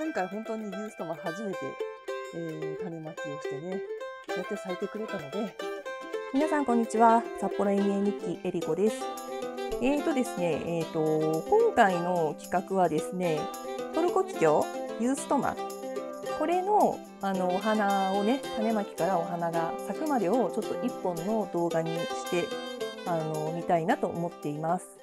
今回本当にユーストマ初めて、えー、種まきをしてね、こうやって咲いてくれたので、皆さんこんにちは。札幌園芸日記えりこです。えーとですね、えーと、今回の企画はですね、トルコキキョウ、ユーストマ、これのあのお花をね、種まきからお花が咲くまでをちょっと一本の動画にして、あの見たいなと思っています。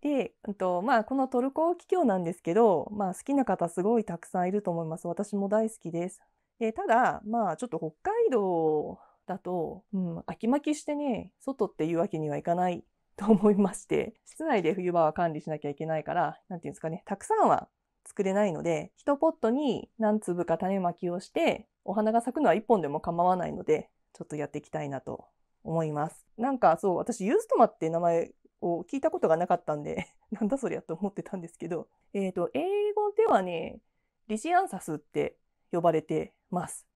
で、うんとまあ、このトルコキキョウなんですけど、まあ、好きな方すごいたくさんいると思います。私も大好きです。でただ、まあ、ちょっと北海道だと、うん、秋巻きしてね、外っていうわけにはいかないと思いまして、室内で冬場は管理しなきゃいけないから、なんていうんですかね、たくさんは作れないので、1ポットに何粒か種まきをして、お花が咲くのは1本でも構わないので、ちょっとやっていきたいなと思います。なんかそう、私、ユーストマって名前を聞いたことがなかったんで なんだそりゃと思ってたんですけど、えっ、ー、と、英語ではね、リジアンサスって呼ばれてます。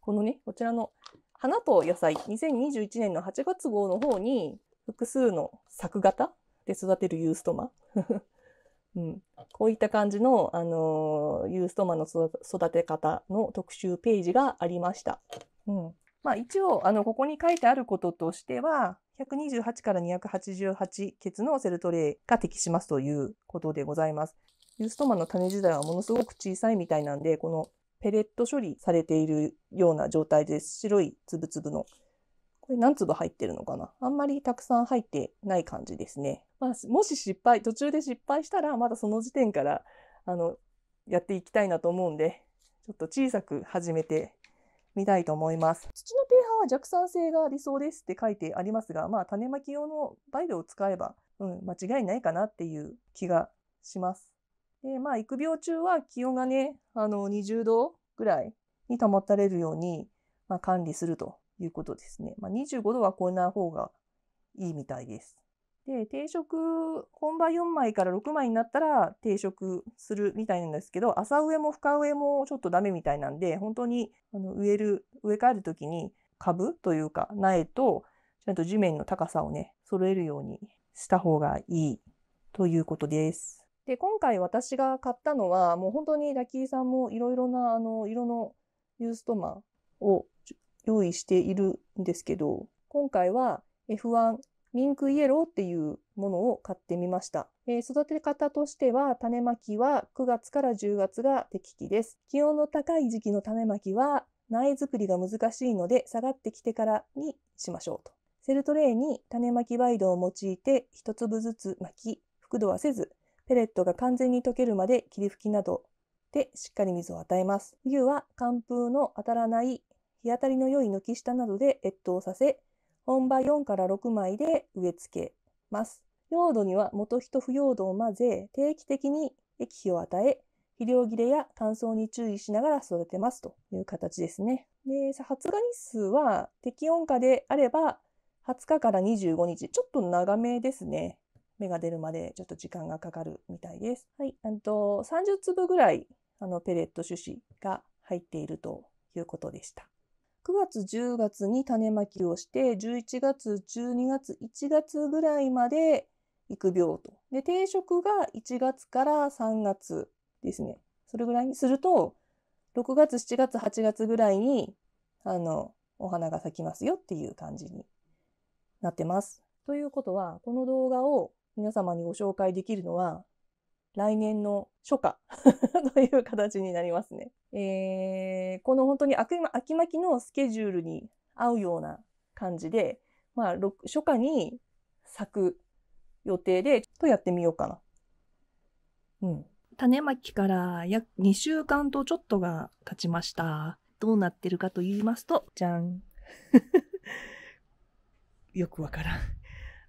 このね、こちらの花と野菜、2021年の8月号の方に、複数の作型で育てるユーストマ うん、こういった感じの、あのー、ユーストマの育て方の特集ページがありました。うん、まあ、一応あのここに書いてあることとしては128から288ケツのセルトレイが適しますということでございます。ユーストマの種自体はものすごく小さいみたいなんでこのペレット処理されているような状態です白い粒々の。これ何粒入ってるのかなあんまりたくさん入ってない感じですね。まあ、もし失敗途中で失敗したらまだその時点からあのやっていきたいなと思うんでちょっと小さく始めてみたいと思います。土の pH は弱酸性が理想ですって書いてありますが、まあ、種まき用のバイを使えば、うん、間違いないかなっていう気がします。で、まあ、育苗中は気温がね、あの、20度ぐらいに保たれるように、まあ、管理するということですね。まあ、25度は超えない方がいいみたいです。で定食本場4枚から6枚になったら定食するみたいなんですけど浅植えも深植えもちょっとダメみたいなんで本当にあの植える植え替える時に株というか苗とちゃんと地面の高さをね揃えるようにした方がいいということです。で今回私が買ったのはもう本当にラッキーさんもいろいろなあの色のユーストマを用意しているんですけど今回は F1 ミンクイエローっていうものを買ってみました。えー、育て方としては、種まきは9月から10月が適期です。気温の高い時期の種まきは、苗作りが難しいので、下がってきてからにしましょうと。セルトレイに種まきバイドを用いて、1粒ずつ巻き、覆度はせず、ペレットが完全に溶けるまで霧吹きなどでしっかり水を与えます。冬は寒風の当たらない日当たりの良い軒下などで越冬させ、本葉4から6枚で植え付けます。用土には元人と腐葉土を混ぜ、定期的に液肥を与え、肥料切れや乾燥に注意しながら育てますという形ですね。で、発芽日数は適温下であれば20日から25日、ちょっと長めですね。芽が出るまでちょっと時間がかかるみたいです。はい、と30粒ぐらいあのペレット種子が入っているということでした。9月、10月に種まきをして、11月、12月、1月ぐらいまで育苗と。で、定食が1月から3月ですね。それぐらいにすると、6月、7月、8月ぐらいに、あの、お花が咲きますよっていう感じになってます。ということは、この動画を皆様にご紹介できるのは、来年の初夏 という形になりますね。えー、この本当に秋秋巻きのスケジュールに合うような感じで、まあ、初夏に咲く予定で、ちょっとやってみようかな。うん。種まきから約2週間とちょっとが経ちました。どうなってるかと言いますと、じゃん。よくわからん。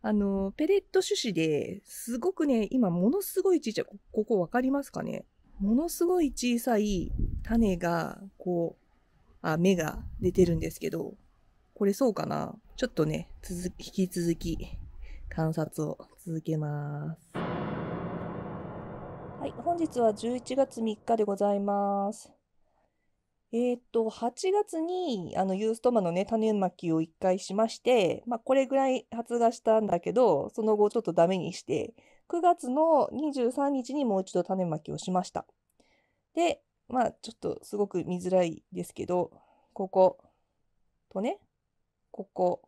あの、ペレット種子ですごくね、今ものすごいちっちゃい、ここわかりますかねものすごい小さい種が、こう、あ、芽が出てるんですけど、これそうかなちょっとね、続引き続き観察を続けます。はい、本日は11月3日でございます。えー、っと、8月に、あの、ユーストマのね、種まきを1回しまして、まあ、これぐらい発芽したんだけど、その後ちょっとダメにして、9月の23日にもう一度種まきをしました。で、まあ、ちょっとすごく見づらいですけど、こことね、ここ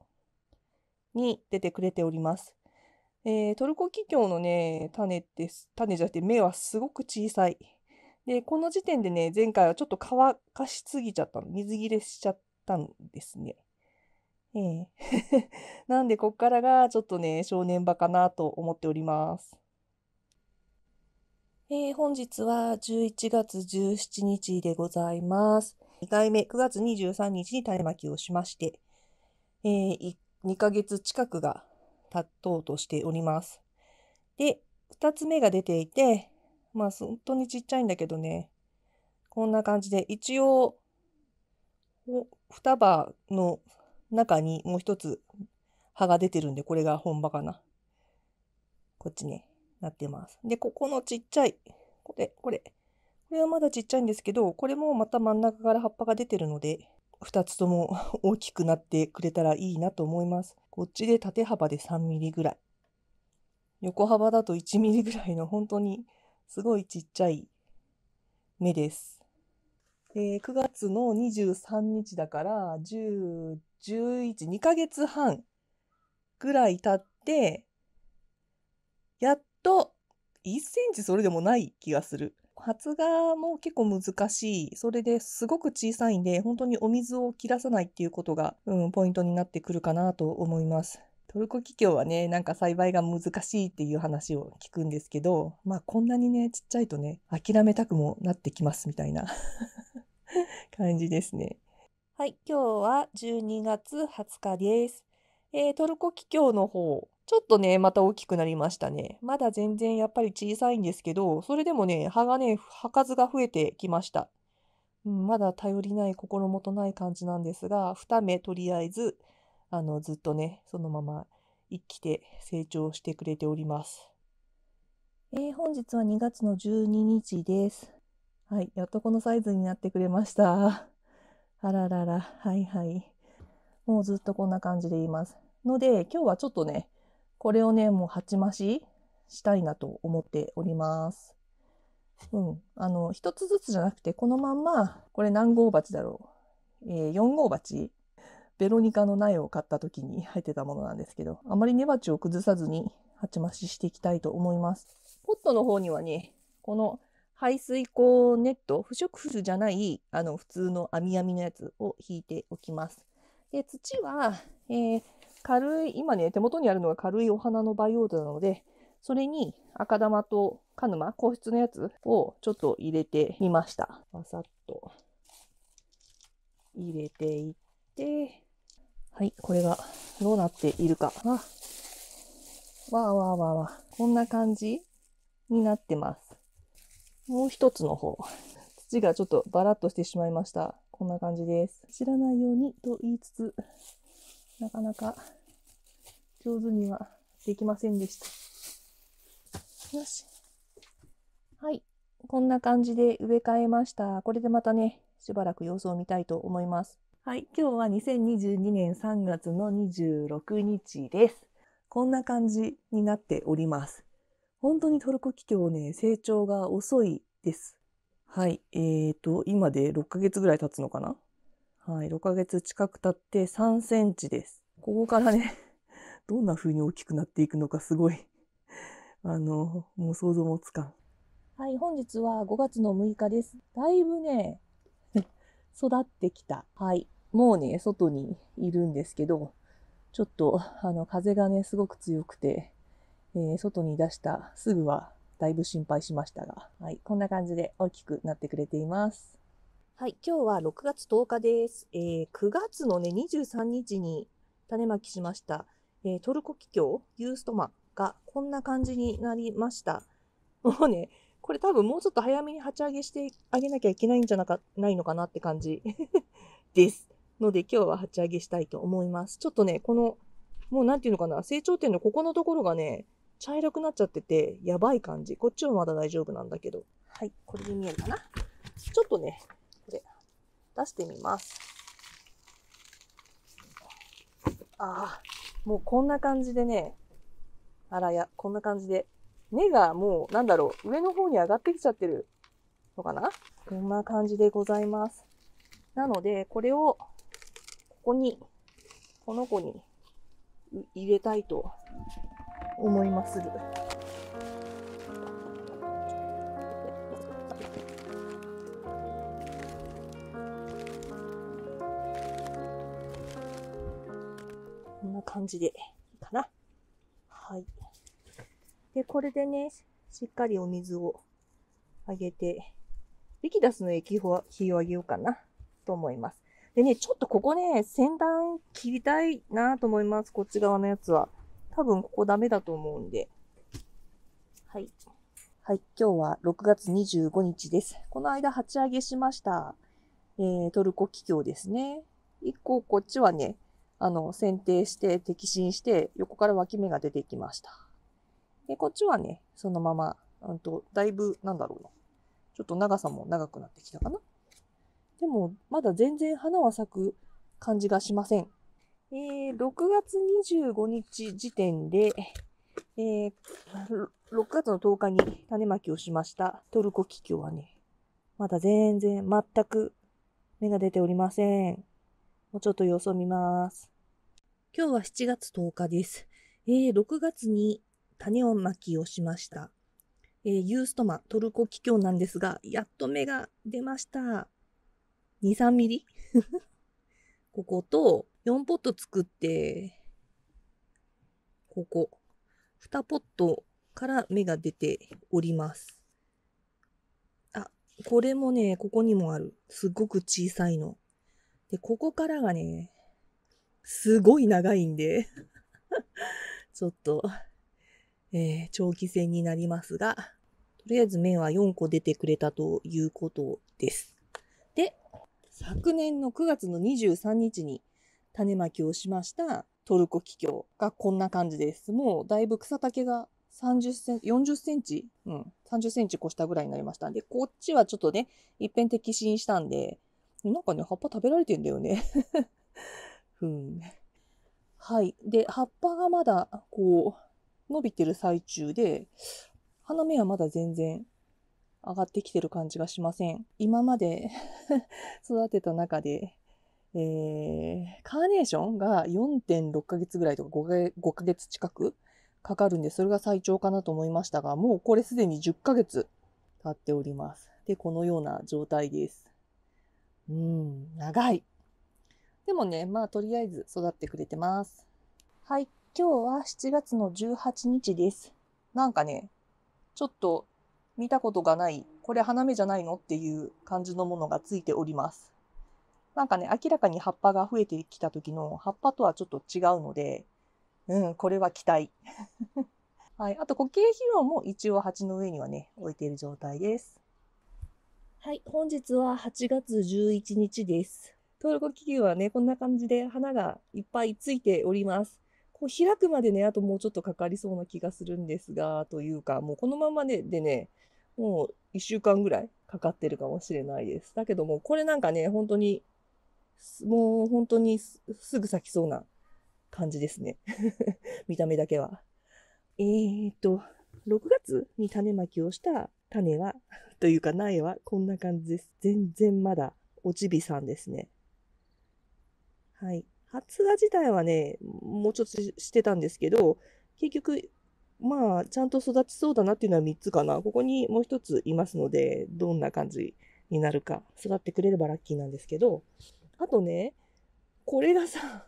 に出てくれております。えー、トルコキキョウのね、種です。種じゃなくて芽はすごく小さい。で、この時点でね、前回はちょっと乾かしすぎちゃったの。水切れしちゃったんですね。ええ なんで、こっからがちょっとね、正念場かなと思っております。えー、本日は11月17日でございます。2回目、9月23日に種まきをしまして、えー、2ヶ月近くが経とうとしております。で、2つ目が出ていて、まあ、本当にちっちゃいんだけどね。こんな感じで、一応、双葉の中にもう一つ葉が出てるんで、これが本葉かな。こっちね、なってます。で、ここのちっちゃい、これ、これ。これはまだちっちゃいんですけど、これもまた真ん中から葉っぱが出てるので、2つとも 大きくなってくれたらいいなと思います。こっちで縦幅で3 m m ぐらい。横幅だと1 m m ぐらいの本当にすごいちっちゃい目です。えー、9月の23日だから10、11、2ヶ月半ぐらい経って、やっと1センチそれでもない気がする。発芽も結構難しい。それですごく小さいんで、本当にお水を切らさないっていうことが、うん、ポイントになってくるかなと思います。トルコキキョウはねなんか栽培が難しいっていう話を聞くんですけどまあこんなにねちっちゃいとね諦めたくもなってきますみたいな 感じですね。はい今日は12月20日です。えー、トルコキキョウの方ちょっとね、また大きくなりましたね。まだ全然やっぱり小さいんですけど、それでもね、葉がね、葉数が増えてきました。うん、まだ頼りない心もとない感じなんですが、2目とりあえずあの、ずっとね、そのまま生きて成長してくれております。えー、本日は2月の12日です。はい、やっとこのサイズになってくれました。あららら、はいはい。もうずっとこんな感じでいます。ので、今日はちょっとね、これをね、もう鉢増ししたいなと思っております。うん。あの、一つずつじゃなくて、このまんま、これ何号鉢だろう。えー、4号鉢ベロニカの苗を買った時に入ってたものなんですけど、あまり根鉢を崩さずに鉢増ししていきたいと思います。ポットの方にはね、この排水口ネット、不織布じゃない、あの、普通の網網のやつを引いておきます。で、土は、えー、軽い、今ね、手元にあるのが軽いお花の培養土なので、それに赤玉と鹿沼、硬質のやつをちょっと入れてみました。バサッと入れていって、はい、これがどうなっているかな。わーわーわーわー。こんな感じになってます。もう一つの方。土がちょっとバラッとしてしまいました。こんな感じです。知らないようにと言いつつ、なかなか上手にはできませんでした。よし。はい。こんな感じで植え替えました。これでまたね、しばらく様子を見たいと思います。はい、今日は2022年3月の26日です。こんな感じになっております。本当にトルコ企業ね、成長が遅いです。はい、えーと、今で6ヶ月ぐらい経つのかなはい、6ヶ月近く経って3センチです。ここからね、どんな風に大きくなっていくのかすごい あの、もう想像もつかん。はい、本日は5月の6日です。だいぶね、育ってきた。はい。もうね、外にいるんですけど、ちょっと、あの、風がね、すごく強くて、えー、外に出したすぐは、だいぶ心配しましたが、はい、こんな感じで大きくなってくれています。はい、今日は6月10日です。えー、9月のね、23日に種まきしました、えー、トルコキキョウ、ユーストマがこんな感じになりました。もうね、これ多分もうちょっと早めに鉢上げしてあげなきゃいけないんじゃなかないのかなって感じです。ので、今日は鉢上げしたいと思います。ちょっとね、この、もうなんていうのかな、成長点のここのところがね、茶色くなっちゃってて、やばい感じ。こっちもまだ大丈夫なんだけど。はい、これで見えるかな。ちょっとね、これ、出してみます。ああ、もうこんな感じでね、あらや、こんな感じで、根がもう、なんだろう、上の方に上がってきちゃってるのかなこんな感じでございます。なので、これをこに、この子に入れたいと思いまする。こんな感じで、いいかな。はい。で、これでね、しっかりお水をあげて、リキダスの液火をあげようかなと思います。でね、ちょっとここね、先端切りたいなと思います。こっち側のやつは。多分ここダメだと思うんで。はい。はい、今日は6月25日です。この間鉢上げしました。えー、トルコ企業ですね。一個こっちはね、あの、剪定して、摘心して、横から脇芽が出てきました。で、こっちはね、そのまま、うんと、だいぶ、なんだろうな。ちょっと長さも長くなってきたかな。でも、まだ全然花は咲く感じがしません。えー、6月25日時点で、えー、6月の10日に種まきをしましたトルコキキョウはね、まだ全然全く芽が出ておりません。もうちょっと様子を見ます。今日は7月10日です。えー、6月に種をまきをしました。えー、ユーストマ、トルコキキョウなんですが、やっと芽が出ました。2、3ミリ ここと、4ポット作って、ここ、2ポットから芽が出ております。あ、これもね、ここにもある。すっごく小さいの。で、ここからがね、すごい長いんで ちょっと、えー、長期戦になりますが、とりあえず芽は4個出てくれたということです。で、昨年の9月の23日に種まきをしましたトルコキキョウがこんな感じです。もうだいぶ草丈が30センチ、40センチ、うん、30センチ越したぐらいになりましたんで、こっちはちょっとね、一遍摘心したんで、なんかね、葉っぱ食べられてんだよね。ふん。はい。で、葉っぱがまだ、こう、伸びてる最中で、花芽はまだ全然上がってきてる感じがしません。今まで 育てた中で、えー、カーネーションが4.6ヶ月ぐらいとか 5, 5ヶ月近くかかるんで、それが最長かなと思いましたが、もうこれすでに10ヶ月経っております。で、このような状態です。うん、長い。でもね、まあとりあえず育ってくれてます。はい、今日は7月の18日です。なんかね、ちょっと見たことがない、これ花芽じゃないのっていう感じのものがついております。なんかね、明らかに葉っぱが増えてきた時の葉っぱとはちょっと違うので、うん、これは期待。はい、あと固形肥料も一応鉢の上にはね、置いている状態です。はい、本日は8月11日です。登録コキはね、こんな感じで花がいっぱいついております。こう開くまでね、あともうちょっとかかりそうな気がするんですが、というか、もうこのままででね、もう1週間ぐらいかかってるかもしれないです。だけども、これなんかね、本当に、もう本当にすぐ咲きそうな感じですね。見た目だけは。えーと、6月に種まきをした種は、というか苗はこんな感じです。全然まだおちびさんですね。はい。発芽自体はね、もうちょっとしてたんですけど、結局まあ、ちゃんと育ちそうだなっていうのは3つかな。ここにもう1ついますので、どんな感じになるか、育ってくれればラッキーなんですけど、あとね、これがさ、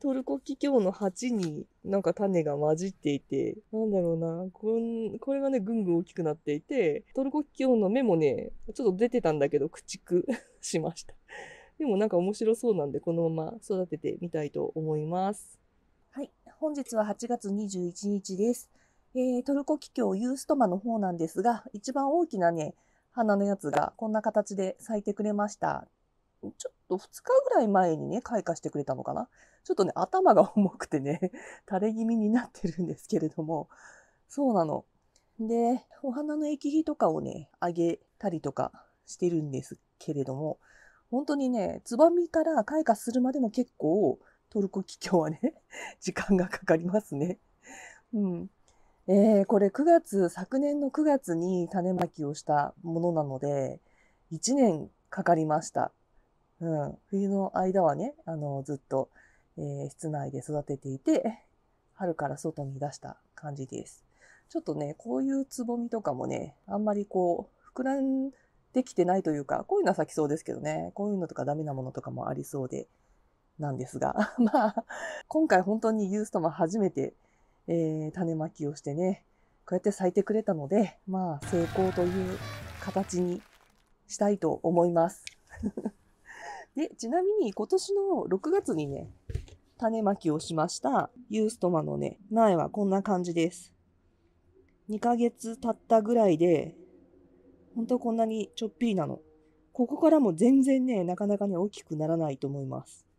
トルコキキョウの鉢になんか種が混じっていて、なんだろうな、こんこれがね、ぐんぐん大きくなっていて、トルコキキョウの芽もね、ちょっと出てたんだけど、駆逐 しました。でもなんか面白そうなんで、このまま育ててみたいと思います。本日は8月21日です。えー、トルコキキョウユーストマの方なんですが、一番大きなね、花のやつがこんな形で咲いてくれました。ちょっと2日ぐらい前にね、開花してくれたのかな。ちょっとね、頭が重くてね、垂れ気味になってるんですけれども、そうなの。で、お花の液肥とかをね、あげたりとかしてるんですけれども、本当にね、つばみから開花するまでも結構トルコキキョウはね、時間がかかりますね。うん。えー、これ9月、昨年の9月に種まきをしたものなので、1年かかりました。うん。冬の間はね、あの、ずっと、えー、室内で育てていて、春から外に出した感じです。ちょっとね、こういうつぼみとかもね、あんまりこう、膨らんできてないというか、こういうのは咲きそうですけどね、こういうのとかダメなものとかもありそうで、なんですが、まあ、今回本当にユーストマン初めて、えー、種まきをしてね、こうやって咲いてくれたので、まあ、成功という形にしたいと思います。で、ちなみに今年の6月にね、種まきをしましたユーストマのね、苗はこんな感じです。2ヶ月経ったぐらいで、ほんとこんなにちょっぴりなの。ここからも全然ね、なかなかね、大きくならないと思います。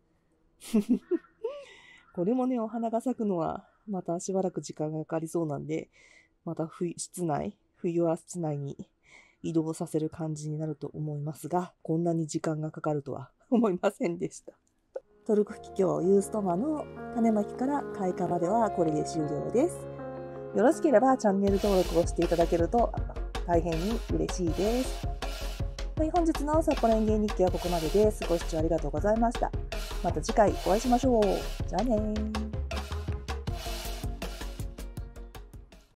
これもね、お花が咲くのは、またしばらく時間がかかりそうなんで、また室内、冬は室内に移動させる感じになると思いますが、こんなに時間がかかるとは思いませんでした。トルコキキョウユーストマの種まきから開花まではこれで終了です。よろしければチャンネル登録をしていただけると大変に嬉しいです。はい、本日の札幌園芸日記はここまでです。ご視聴ありがとうございました。また次回お会いしましょう。じゃあね